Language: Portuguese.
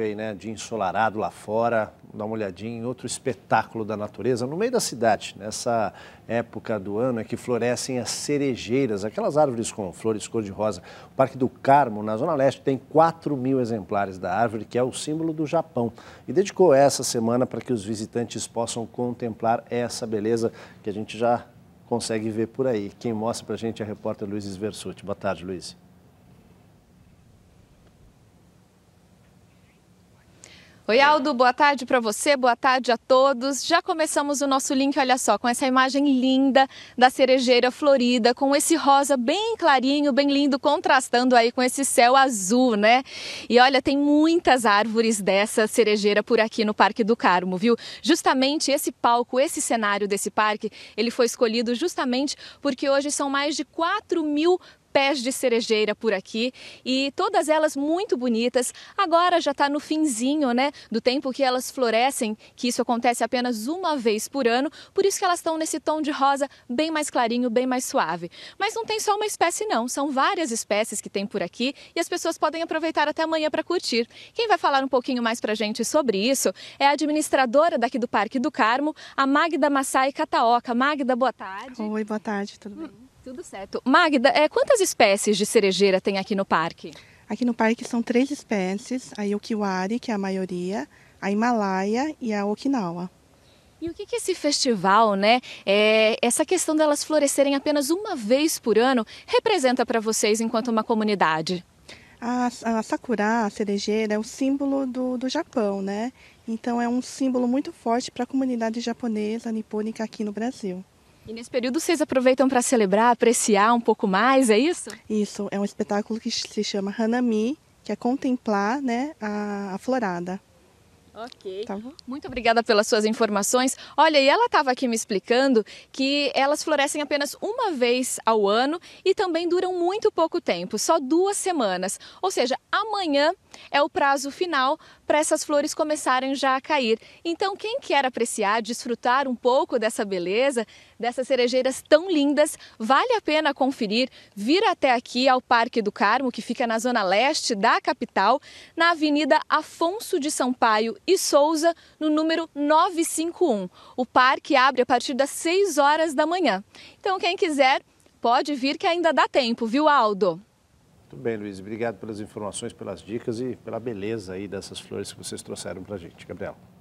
aí, né, ensolarado lá fora, dar uma olhadinha em outro espetáculo da natureza no meio da cidade. Nessa época do ano é que florescem as cerejeiras, aquelas árvores com flores cor-de-rosa. O Parque do Carmo, na Zona Leste, tem 4 mil exemplares da árvore, que é o símbolo do Japão. E dedicou essa semana para que os visitantes possam contemplar essa beleza que a gente já consegue ver por aí. Quem mostra para a gente é a repórter Luiz Sversuti. Boa tarde, Luiz. Oi, Aldo, boa tarde para você, boa tarde a todos. Já começamos o nosso link, olha só, com essa imagem linda da cerejeira florida, com esse rosa bem clarinho, bem lindo, contrastando aí com esse céu azul, né? E olha, tem muitas árvores dessa cerejeira por aqui no Parque do Carmo, viu? Justamente esse palco, esse cenário desse parque, ele foi escolhido justamente porque hoje são mais de 4 mil pés de cerejeira por aqui e todas elas muito bonitas. Agora já está no finzinho, né, do tempo que elas florescem, que isso acontece apenas uma vez por ano, por isso que elas estão nesse tom de rosa bem mais clarinho, bem mais suave. Mas não tem só uma espécie não, são várias espécies que tem por aqui e as pessoas podem aproveitar até amanhã para curtir. Quem vai falar um pouquinho mais para a gente sobre isso é a administradora daqui do Parque do Carmo, a Magda Massai Cataoca. Magda, boa tarde. Oi, boa tarde, tudo bem? Tudo certo. Magda, é, quantas espécies de cerejeira tem aqui no parque? Aqui no parque são três espécies, a Yukiwari, que é a maioria, a Himalaia e a Okinawa. E o que, que esse festival, né, é, essa questão delas florescerem apenas uma vez por ano, representa para vocês enquanto uma comunidade? A, a, sakura, a cerejeira, é o símbolo do, do Japão, né? Então é um símbolo muito forte para a comunidade japonesa nipônica aqui no Brasil. E nesse período vocês aproveitam para celebrar, apreciar um pouco mais, é isso? Isso, é um espetáculo que se chama Hanami, que é contemplar né, a, a florada. Ok. Tá Muito obrigada pelas suas informações. Olha, e ela estava aqui me explicando que elas florescem apenas uma vez ao ano e também duram muito pouco tempo, só duas semanas. Ou seja, amanhã é o prazo final para essas flores começarem já a cair. Então, quem quer apreciar, desfrutar um pouco dessa beleza, dessas cerejeiras tão lindas, vale a pena conferir, vir até aqui ao Parque do Carmo, que fica na zona leste da capital, na Avenida Afonso de Sampaio e Souza, no número 951. O parque abre a partir das 6 horas da manhã. Então, quem quiser, pode vir que ainda dá tempo, viu, Aldo? Muito bem, Luiz. Obrigado pelas informações, pelas dicas e pela beleza aí dessas flores que vocês trouxeram para a gente. Gabriel.